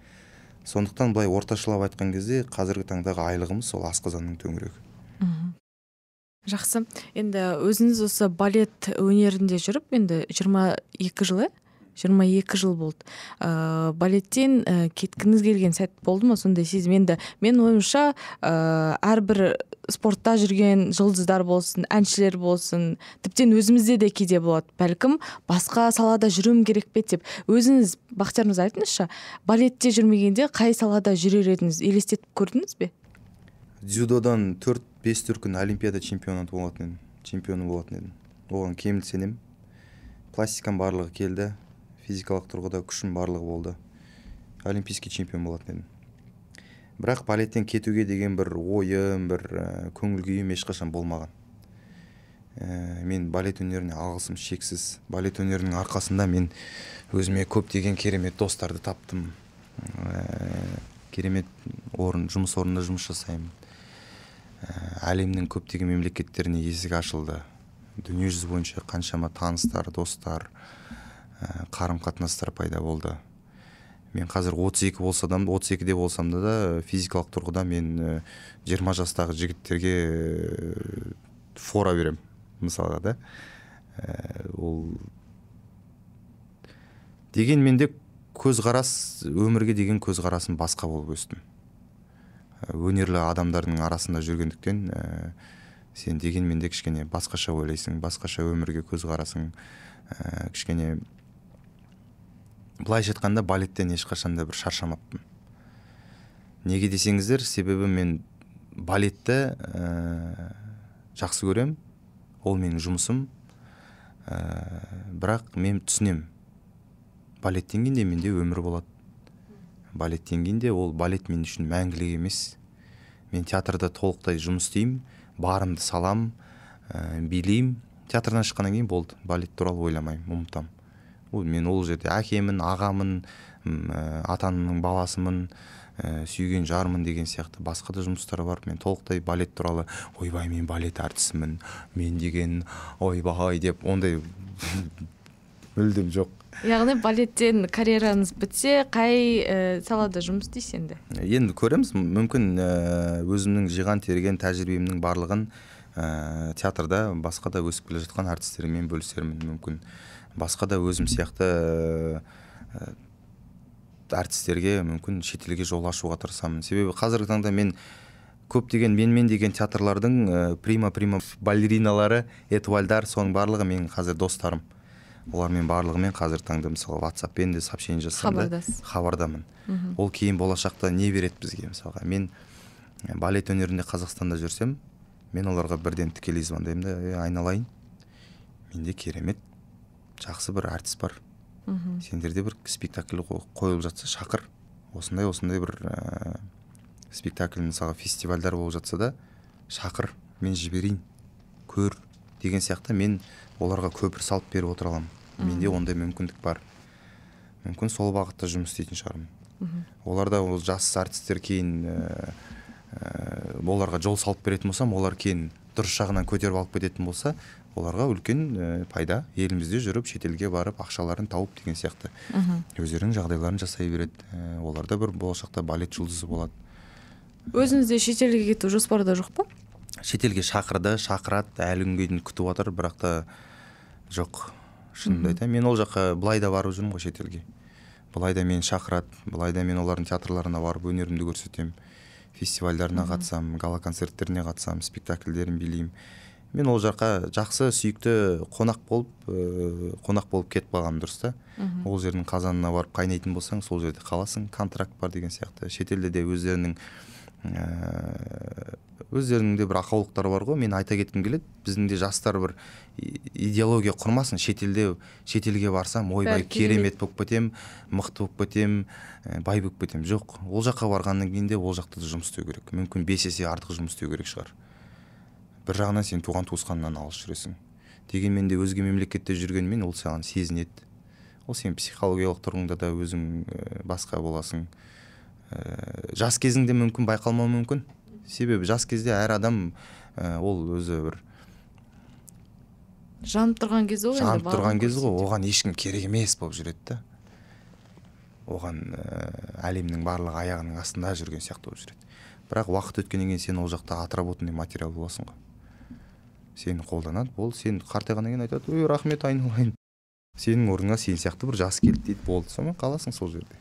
сондықтан былай орташалап айтқан кезде қазіргі таңдағы айлығымыз сол асқазанның төңірегі жақсы енді өзіңіз осы балет өнерінде жүріп енді 22 жыл иә жиырма екі жыл болды ә, балеттен ә, кеткіңіз келген сәт болды ма сондай сезім енді мен ойымша ә, әрбір спортта жүрген жұлдыздар болсын әншілер болсын тіптен өзімізде де кейде болады бәлкім басқа салада жүруім керек пе деп өзіңіз бақтияр мырза айтыңызшы балетте жүрмегенде қай салада жүрер едіңіз елестетіп көрдіңіз бе дзюдодан төрт бес дүркін олимпиада чемпионы болатын едім чемпионы болатын едім оған кеміл сенемін пластикам барлығы келді физикалық тұрғыда күшім барлығы болды олимпийский чемпион болатын едім бірақ балеттен кетуге деген бір ойым бір ә, көңіл күйім ешқашан болмаған ә, мен балет өнеріне алғысым шексіз балет өнерінің арқасында мен өзіме көптеген керемет достарды таптым ә, керемет орын жұмыс орнында жұмыс жасаймын ә, әлемнің көптеген мемлекеттеріне есік ашылды дүниежүзі бойынша қаншама таныстар достар Ә, қарым қатынастар пайда болды мен қазір 32 болса да 32-де болсам да физикалық тұрғыда мен 20 ә, жастағы жігіттерге ә, фора беремін мысалға да ол дегенмен де көзқарас өмірге деген көзқарасым басқа болып өстім өнерлі адамдардың арасында жүргендіктен ә, сен деген менде кішкене басқаша ойлайсың басқаша өмірге көзқарасың ә, кішкене былайша айтқанда балеттен ешқашан да бір шаршамаппын неге десеңіздер себебі мен балетті ә, жақсы көрем, ол менің жұмысым ә, бірақ мен түсінем балеттен кейін менде өмір болады балеттен кейін де ол балет мен үшін мәңгілік емес мен театрда толықтай жұмыс істеймін барымды салам, ә, билеймін театрдан шыққаннан кейін болды балет туралы ойламаймын ұмытамын мен ол жерде әкемін ағамын ә, баласымын ә, сүйген жармын деген сияқты басқа да жұмыстар бар мен толықтай балет туралы ойбай мен балет әртісімін мен деген ойбай деп ондай мүлдем жоқ яғни балеттен карьераңыз бітсе қай ә, салада жұмыс істейсіз енді енді көреміз мүмкін ә, өзімнің жиған терген тәжірибемнің барлығын ә, театрда басқа да өсіп келе жатқан әртістермен бөлісермін мүмкін басқа да өзім сияқты ә, э, әртістерге мүмкін шетелге жол ашуға тырысамын себебі қазіргі таңда мен көптеген менмен деген театрлардың э, прима прима балериналары этуальдар соның барлығы менің қазір достарым олармен барлығымен қазіргі таңда мысалы ватсаппен де сообщение жазсам да хабардамын ол кейін болашақта не береді бізге мысалға мен э, балет өнерінде қазақстанда жүрсем мен оларға бірден тікелей звондаймын да айналайын менде керемет жақсы бір әртіс бар мхм сендерде бір спектакль қойылып жатса шақыр осындай осындай бір ә, спектакль мысалы фестивальдар болып жатса да шақыр мен жіберейін көр деген сияқты мен оларға көпір салып беріп отыра аламын менде ондай мүмкіндік бар мүмкін сол бағытта жұмыс істейтін шығармын оларда ол жас әртістер кейін ә, ә, оларға жол салып беретін болсам олар кейін дұрыс жағынан көтеріп алып кететін болса оларға үлкен э, пайда елімізде жүріп шетелге барып ақшаларын тауып деген сияқты өздерінің жағдайларын жасай береді ә, олар да бір болашақта балет жұлдызы болады өзіңізде шетелге кету жоспарда жоқ па шетелге шақырды шақырады әлі күнге дейін күтіп жатыр бірақ та жоқ шынымды айтайын мен ол жаққа былай да барып жүрмін ғой шетелге былай да мені шақырады былай да мен олардың театрларына барып өнерімді көрсетемін фестивальдарына қатысамын гала концерттеріне қатысамын спектакльдерін билеймін мен ол жаққа жақсы сүйікті қонақ болып ә, қонақ болып кетіп қалғаным дұрыс та ол жердің қазанына барып қайнайтын болсаң сол жерде қаласың контракт бар деген сияқты шетелде де өздерінің ә, өздерінің де бір ақаулықтары бар ғой мен айта кеткім келеді біздің де жастар бір идеология құрмасын шетелде шетелге барсам ойбай керемет болып кетемін мықты болып кетемін бай болып кетемін жоқ ол жаққа барғаннан кейін де ол жақта да жұмыс істеу керек мүмкін бес есе артық жұмыс істеу керек шығар бір жағынан сен туған туысқаннан алыс жүресің дегенмен де өзге мемлекетте жүргенмен ол саған сезінеді ол сен психологиялық тұрғыңда да өзің э, басқа боласың ә, жас кезіңде мүмкін байқалмауы мүмкін себебі жас кезде әр адам э, ол өзі бір жанып тұрған кезі ғой жанып тұрған кезі ғой оған ешкім керек емес болып жүреді да оған ә, әлемнің барлығы аяғының астында жүрген сияқты болып жүреді бірақ уақыт өткеннен кейін сен ол жақта отработанный материал боласың ғой сені қолданады болды сен қартайғаннан кейін айтады ой рахмет айналайын сенің орныңа сен сияқты бір жас келді дейді болды сонымен қаласың сол жерде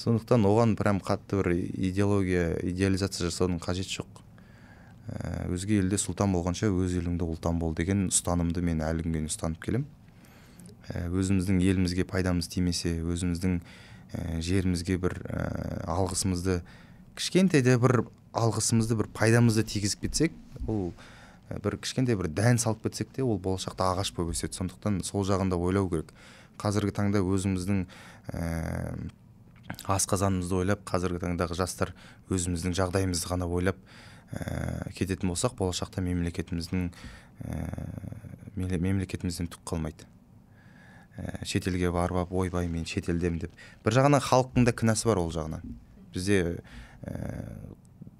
сондықтан оған прям қатты бір идеология идеализация жасаудың қажеті жоқ ә, өзге елде сұлтан болғанша өз еліңде ұлтан бол деген ұстанымды мен әлі күнге ұстанып келемін ә, өзіміздің елімізге пайдамыз тимесе өзіміздің ә, жерімізге бір алғысымызды кішкентай де бір алғысымызды бір пайдамызды тигізіп кетсек ол Э, бір кішкентай бір дән салып кетсек те ол болашақта ағаш болып өседі сондықтан сол жағын ойлау керек қазіргі таңда өзіміздің ә, э, асқазанымызды ойлап қазіргі таңдағы жастар өзіміздің жағдайымызды ғана ойлап ә, кететін болсақ болашақта мемлекетіміздің ә, мемлекетімізден түк қалмайды ә, шетелге барып алып ойбай мен шетелдемін деп бір жағынан халықтың да кінәсі бар ол жағынан бізде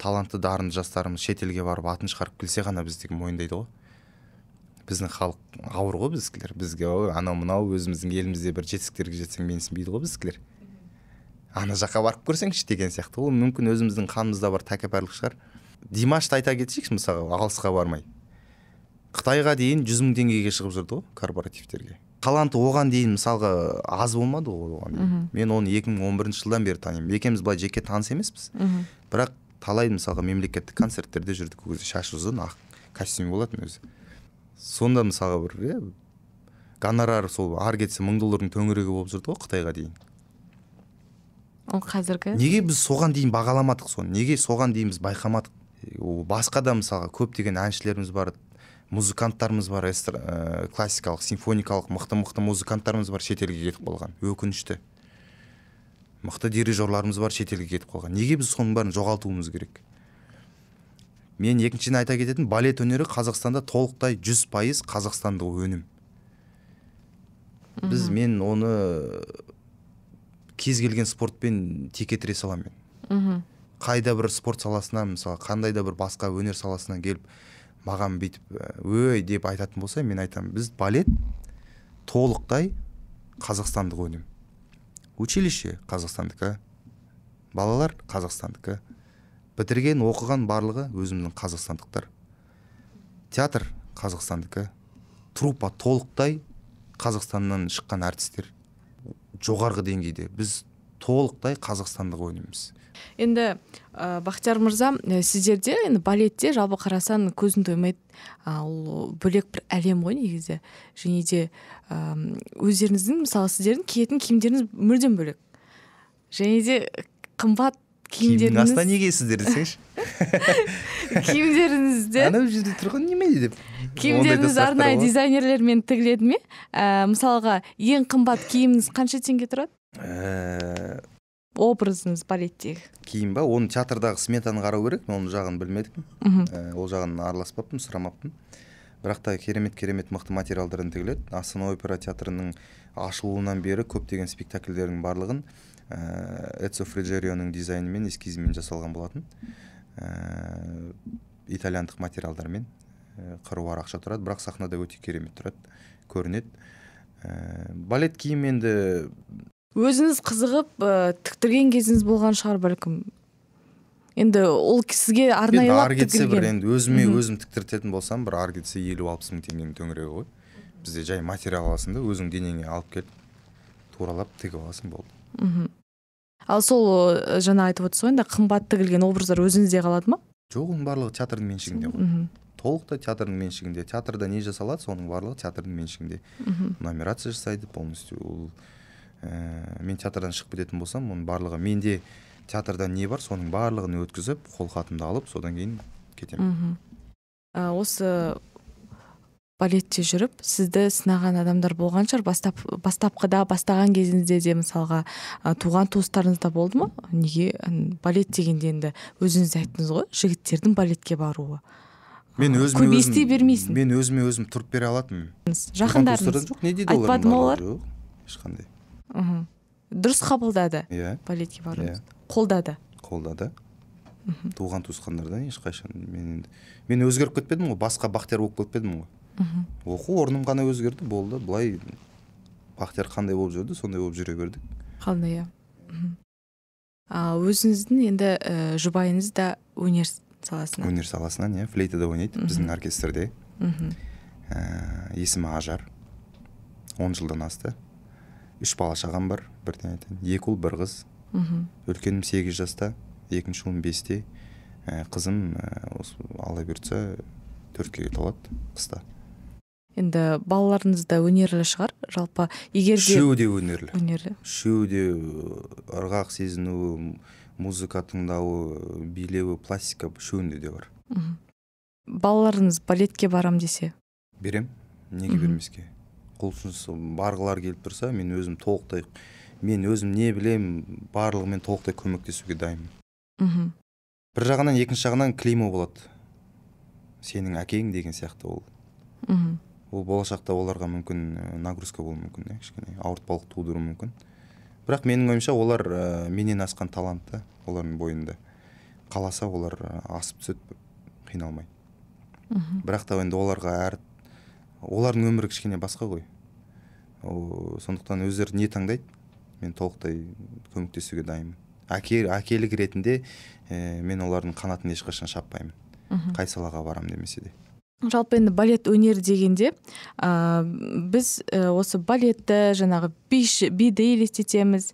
талантты дарынды жастарымыз шетелге барып атын шығарып келсе ғана біздегі мойындайды ғой біздің халық ауыр ғой біздікілер бізге анау мынау өзіміздің елімізде бір жетістіктерге жетсең менсінбейді ғой біздікілер ана жаққа барып көрсеңші деген сияқты ол мүмкін өзіміздің қанымызда бар тәкаппарлық шығар димашты айта кетсейікші мысалы алысқа бармай қытайға дейін жүз мың теңгеге шығып жүрді ғой корпоративтерге таланты оған дейін мысалға аз болмады ғой оған дейін мен оны 2011 жылдан бері танимын екеуміз былай жеке таныс емеспіз бірақ талай мысалға мемлекеттік концерттерде жүрдік ол кезде шашы ұзын ақ костюм болатын өзі сонда мысалға бір иә гонорар сол ары кетсе мың доллардың төңірегі болып жүрді ғой қытайға дейін ол қазіргі неге біз соған дейін бағаламадық соны неге соған дейін біз байқамадық басқа да мысалға көптеген әншілеріміз бар музыканттарымыз бар эстр, ә, э, классикалық симфоникалық мықты мықты музыканттарымыз бар шетелге кетіп қалған өкінішті мықты дирижерларымыз бар шетелге кетіп қалған неге біз соның бәрін жоғалтуымыз керек мен екіншіден айта кететін балет өнері қазақстанда толықтай жүз пайыз қазақстандық өнім біз мен оны кез келген спортпен текетіре саламын мен қайда бір спорт саласынан мысалы қандай да бір басқа өнер саласынан келіп маған бүйтіп «Ә, өй деп айтатын болса мен айтамын біз балет толықтай қазақстандық өнім училище қазақстандікі балалар қазақстандікі бітірген оқыған барлығы өзімнің қазақстандықтар театр қазақстандікі труппа толықтай қазақстаннан шыққан әртістер жоғарғы деңгейде біз толықтай қазақстандық ойнаймыз енді ә, бахтияр мырза ә, сіздерде енді балетте жалпы қарасаң көзің тоймайды ол бөлек бір әлем ғой негізі және де ә, өздеріңіздің мысалы сіздердің киетін киімдеріңіз мүлдем бөлек және де қымбат киімдеріңіз астына не киесіздер десеңші киімдеріңізді анау жерде тұрған неме деп киімдеріңіз арнайы дизайнерлермен тігіледі ме ә, мысалға ең қымбат киіміңіз қанша теңге тұрады Э, образыңыз балеттегі киім ба оны театрдағы сметаны қарау керек мен оның жағын білмедім э, ол жағын араласпаппын сұрамаппын бірақ та керемет керемет мықты материалдардан тігіледі астана опера театрының ашылуынан бері көптеген спектакльдердің барлығын ә, э, эцо фриджерионың дизайнымен эскизімен жасалған болатын ә, итальяндық материалдармен ә, қыруар ақша тұрады бірақ сахнада өте керемет тұрады көрінеді ә, балет киім енді өзіңіз қызығып ә, тіктірген кезіңіз болған шығар бәлкім енді ол сізге арнайылап кетсе бір енді өзіме өзім тіктіртетін болсам бір ары кетсе елу алпыс мың теңгенің төңірегі ғой бізде жай материал аласың да өзің денеңе алып келіп туралап тігіп аласың болды мхм ал сол э, жаңа айтып отырсыз ғой енді қымбат тігілген образдар өзіңізде қалады ма жоқ оның барлығы театрдың меншігінде ғой толықтай театрдың меншігінде театрда не жасалады соның барлығы театрдың меншігінде мхм номерация жасайды полностью ол ә, мен театрдан шығып кететін болсам оның барлығы менде театрда не бар соның барлығын өткізіп қолхатымды алып содан кейін кетемін ә, осы балетте жүріп сізді сынаған адамдар болған шығар бастап бастапқыда бастаған кезіңізде де мысалға ә, туған туыстарыңызда болды ма неге балет дегенде енді өзіңіз айттыңыз ғой жігіттердің балетке баруы мен өзіме мен өзіме өзім тұрып бере алатынмын жақындарыңыз жоқ не дейді ешқандай мхм дұрыс қабылдады иә балетке иә. баруымызды қолдады қолдады мхм туған туысқандардан ешқашан мен енді мен өзгеріп кетпедім ғой басқа бахтияр болып кетпедім ғой мхм оқу орным ғана өзгерді болды былай бахтияр қандай болып жүрді сондай болып жүре бердік қалды иә өзіңіздің енді ә, жұбайыңыз да өнер саласынан өнер саласынан иә флейтада ойнайды біздің оркестрде мхм ә, э, есімі ажар он жылдан асты үш бала шағам бар бірден айтайын екі ұл бір қыз мхм үлкенім сегіз жаста екінші ұлым бесте ә, қызым ә, осы алла бұйыртса төртке толады қыста енді балаларыңыз да өнерлі шығар жалпы егер үшеуі де өнерлі өнерлі үшеуі де ырғақ сезінуі музыка тыңдауы билеуі пластика үшеуінде де бар мхм балаларыңыз балетке барам десе берем неге бермеске құлшынысы барғылар келіп тұрса мен өзім толықтай мен өзім не білемін барлығымен толықтай көмектесуге дайынмын мхм бір жағынан екінші жағынан клеймо болады сенің әкең деген сияқты ол мхм ол болашақта оларға мүмкін э, нагрузка болуы мүмкін иә кішкене ауыртпалық тудыруы мүмкін бірақ менің ойымша олар ә, менен асқан талантты олардың бойында қаласа олар э, асып түседі қиналмай мхм бірақ та енді оларға әр олардың өмірі кішкене басқа ғой сондықтан өздері не таңдайды мен толықтай көмектесуге дайынмын әке әкелік ретінде ә, мен олардың қанатын ешқашан шаппаймын қай салаға барам демесе де жалпы енді балет өнері дегенде ә, біз э, осы балетті жаңағы биш биді елестетеміз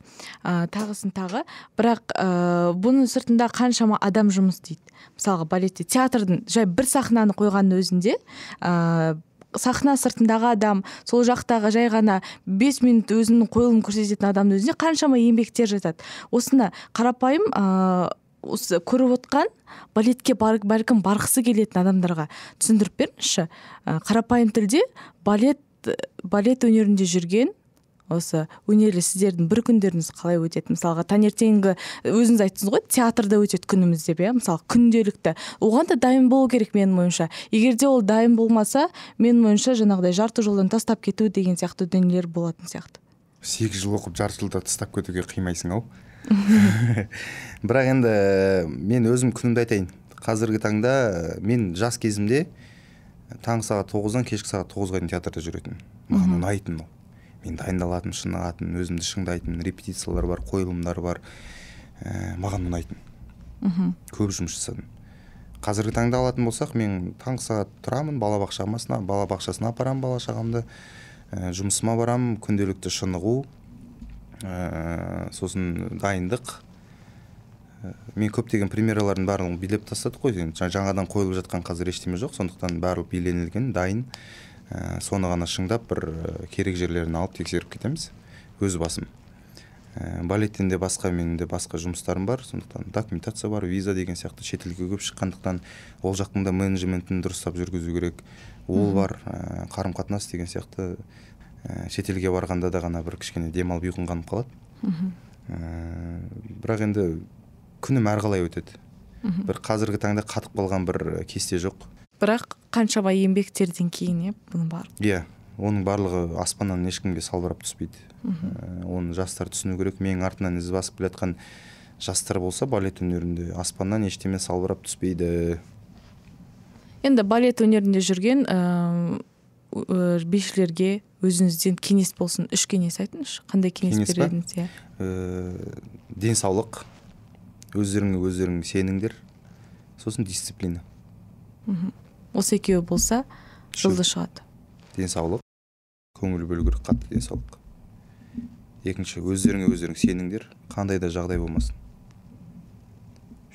ә, тағысын тағы бірақ ә, бұның сыртында қаншама адам жұмыс істейді мысалға балетте театрдың жай бір сахнаны қойғанның өзінде ә, сахна сыртындағы адам сол жақтағы жай ғана бес минут өзінің қойылым көрсететін адамның өзіне қаншама еңбектер жатады осыны қарапайым ыыы осы көріп отқан балетке бар, бәлкім барғысы келетін адамдарға түсіндіріп беріңізші қарапайым тілде балет балет өнерінде жүрген осы өнерлі сіздердің бір күндеріңіз қалай өтеді мысалға таңертеңгі өзіңіз айттыңыз ғой театрда өтеді күніміз деп иә мысалы күнделікті оған да дайын болу керек менің ойымша егер де ол дайын болмаса менің ойымша жаңағыдай жарты жолдан тастап кету деген сияқты дүниелер болатын сияқты сегіз жыл оқып жарты жылда тастап кетуге қимайсың ау бірақ енді мен өзім күнімді айтайын қазіргі таңда э, мен жас кезімде таңғы сағат тоғыздан кешкі сағат тоғызға дейін театрда жүретін маған ұнайтын ол мен дайындалатын шынығатын өзімді шыңдайтын репетициялар бар қойылымдар бар ә, маған ұнайтын мхм көп жұмыс жасадым қазіргі таңда алатын болсақ мен таңғы сағат тұрамын балабақшамасына балабақшасына апарамын бала шағамды ә, жұмысыма барамын күнделікті шынығу ә, сосын дайындық ә, мен көптеген премьералардың барлығын билеп тастадық қой жаңадан қойылып жатқан қазір ештеме жоқ сондықтан барлығы биленілген дайын ә, соны ғана шыңдап бір ә, керек жерлерін алып тексеріп кетеміз өз басым ә, балеттен де басқа менің де басқа жұмыстарым бар сондықтан документация бар виза деген сияқты шетелге көп шыққандықтан ол жақтың да менеджментін дұрыстап жүргізу керек ол бар ә, қарым қатынас деген сияқты ә, шетелге барғанда да ғана бір кішкене демалып ұйқыңғанып қалады ә, бірақ енді күнім әрқалай өтеді бір қазіргі таңда қатып қалған бір кесте жоқ бірақ қаншама еңбектерден кейін иә бұның бар иә оның барлығы аспаннан ешкімге салбырап түспейді ә, оны жастар түсіну керек менің артынан із басып келе жатқан жастар болса балет өнерінде аспаннан ештеме салбырап түспейді енді балет өнерінде жүрген ыыы ә, ә, бишілерге өзіңізден кеңес болсын үш кеңес айтыңызшы қандай кеңес, кеңес берер едіңіз иә ә, денсаулық өздеріңе өздерің сеніңдер сосын дисциплина мхм осы екеуі болса жылды шығады денсаулық көңіл бөлу керек қатты денсаулыққа екінші өздеріңе өздерің сеніңдер қандай да жағдай болмасын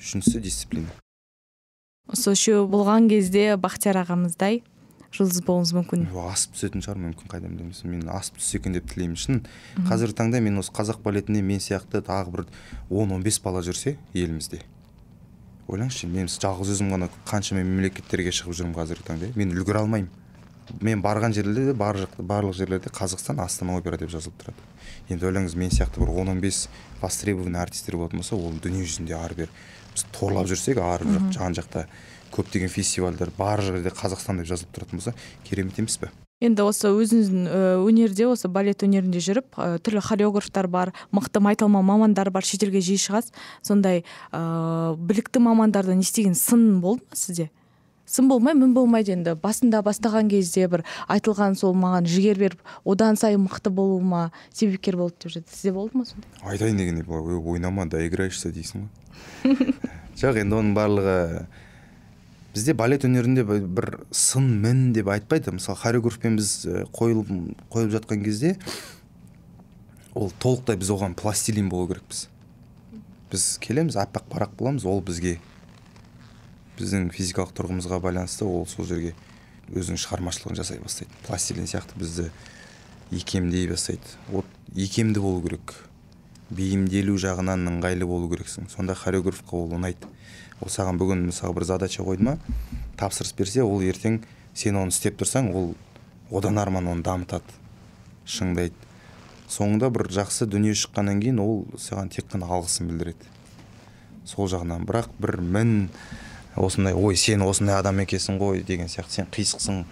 үшіншісі дисциплина осы үшеуі болған кезде бахтияр ағамыздай жұлдыз болуыңыз мүмкін асып түсетін шығар мүмкін қайдан білеміз мен асып түссе екен деп тілеймін шын қазіргі таңда мен осы қазақ балетінде мен сияқты тағы бір 10-15 бала жүрсе елімізде ойлаңызшы мен жалғыз өзім ғана қаншама мемлекеттерге шығып жүрмін қазіргі таңда мен үлгере алмаймын мен барған жерлерде бар, барлық жерлерде қазақстан астана опера деп жазылып тұрады енді ойлаңыз мен сияқты бір он он бес востребованный артистер болатын болса ол дүние жүзінде ары бер. біз торлап жүрсек ары жақ жан жақта көптеген фестивальдер бар жерде қазақстан деп жазылып тұратын болса керемет емес пе енді осы өзіңіздің өнерде осы балет өнерінде жүріп түрлі хореографтар бар мықты майталман мамандар бар шетелге жиі шығасыз сондай ә, білікті мамандардан естіген сын болды ма сізде сын болмай мін болмайды енді басында бастаған кезде бір айтылған сол маған жігер беріп одан сайын мықты болуыма себепкер болды деп жатыр сізде болды ма сондай айтайын дегендей былай ойнама доиграешься дейсің ғой жоқ енді оның барлығы бізде балет өнерінде бір сын мін деп айтпайды мысалы хореографпен біз э, қойылып қойылып жатқан кезде ол толықтай біз оған пластилин болу керекпіз біз келеміз аппақ парақ боламыз ол бізге біздің физикалық тұрғымызға байланысты ол сол жерге өзінің шығармашылығын жасай бастайды пластилин сияқты бізді икемдей бастайды вот икемді болу керек бейімделу жағынан ыңғайлы болу керексің сонда хореографқа ол ұнайды ол саған бүгін мысалы бір задача қойды ма тапсырыс берсе ол ертең сен оны істеп тұрсаң ол одан арман оны дамытады шыңдайды соңында бір жақсы дүние шыққаннан кейін ол саған тек қана алғысын білдіреді сол жағынан бірақ бір мін осындай ой сен осындай адам екенсің ғой деген сияқты сен қисықсың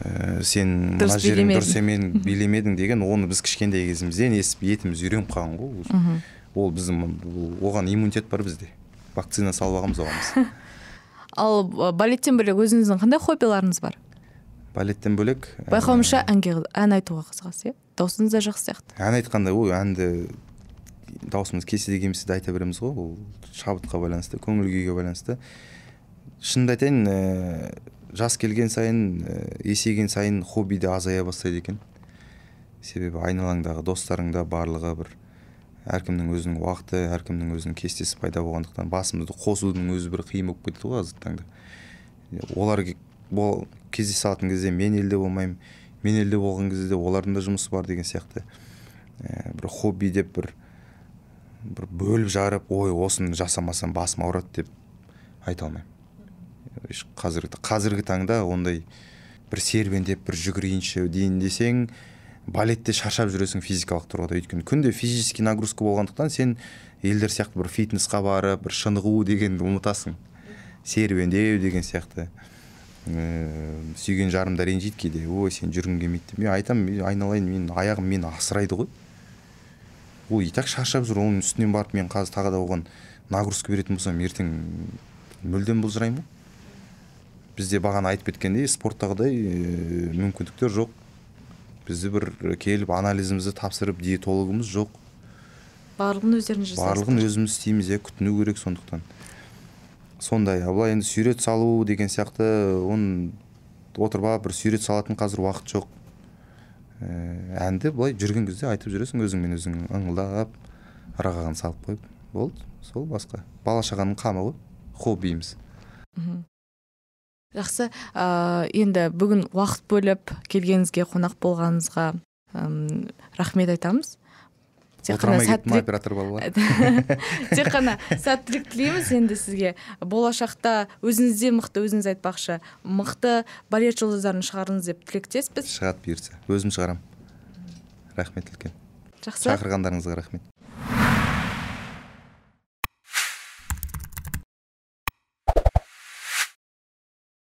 ә, сен мына жерің дұрыс емен билемедің деген оны біз кішкентай кезімізден естіп етіміз үйреніп қалған ғой ол біздің оған иммунитет бар бізде вакцина салып алғанбыз оған ал балеттен бөлек өзіңіздің қандай хоббиларыңыз бар балеттен бөлек э, байқауымша әнге ән айтуға қызығасыз иә дауысыңыз да жақсы сияқты ән айтқанда ой әнді дауысымыз келсе де келмесе де айта береміз ғой ол шабытқа байланысты көңіл күйге байланысты шынымды айтайын э, жас келген сайын э, есейген сайын хобби де азая бастайды екен себебі айналаңдағы достарың да барлығы бір әркімнің өзінің уақыты әркімнің өзінің кестесі пайда болғандықтан басымызды қосудың өзі бір қиын болып кетті ғой қазіргі таңда олар бол, кездесе алатын кезде мен елде болмаймын мен елде болған кезде де олардың да жұмысы бар деген сияқты ә, бір хобби деп бір бір бөліп жарып ой осыны жасамасам басым ауырады деп айта алмаймын қазіргі қазіргі таңда ондай бір серуендеп бір жүгірейінші дейін десең балетте шаршап жүресің физикалық тұрғыда өйткені күнде физический нагрузка болғандықтан сен елдер сияқты бір фитнесқа барып бір шынығу дегенді ұмытасың серуендеу деген сияқты ә, сүйген жарым да ренжиді кейде ой сен жүргің келмейді деп мен айтамын айналайын мен аяғым мені асырайды ғой ол и так шаршап жүр оның үстінен барып мен қазір тағы да оған нагрузка беретін болсам ертең мүлдем бұлжыраймын ғой бізде бағана айтып кеткендей спорттағыдай э, мүмкіндіктер жоқ бізде бір келіп анализімізді тапсырып диетологымыз жоқ барлығын өздеріңіз жасайсыз барлығын өзіміз істейміз иә күтіну керек сондықтан сондай ал былай енді сурет салу деген сияқты оны отырба бір сурет салатын қазір уақыт жоқ ә, әнді былай жүрген кезде айтып жүресің өзіңмен өзің ыңылдап ырғағын салып қойып болды сол басқа бала шағаның қамы ғой хоббиіміз жақсы ә, енді бүгін уақыт бөліп келгеніңізге қонақ болғаныңызға ә, рахмет айтамыз тек қана сәттілік тілейміз енді сізге болашақта өзіңізде мықты өзіңіз айтпақшы мықты балет жұлдыздарын шығарыңыз деп тілектеспіз шығады бұйырса өзім шығарамын рахмет үлкен жақсы шақырғандарыңызға рахмет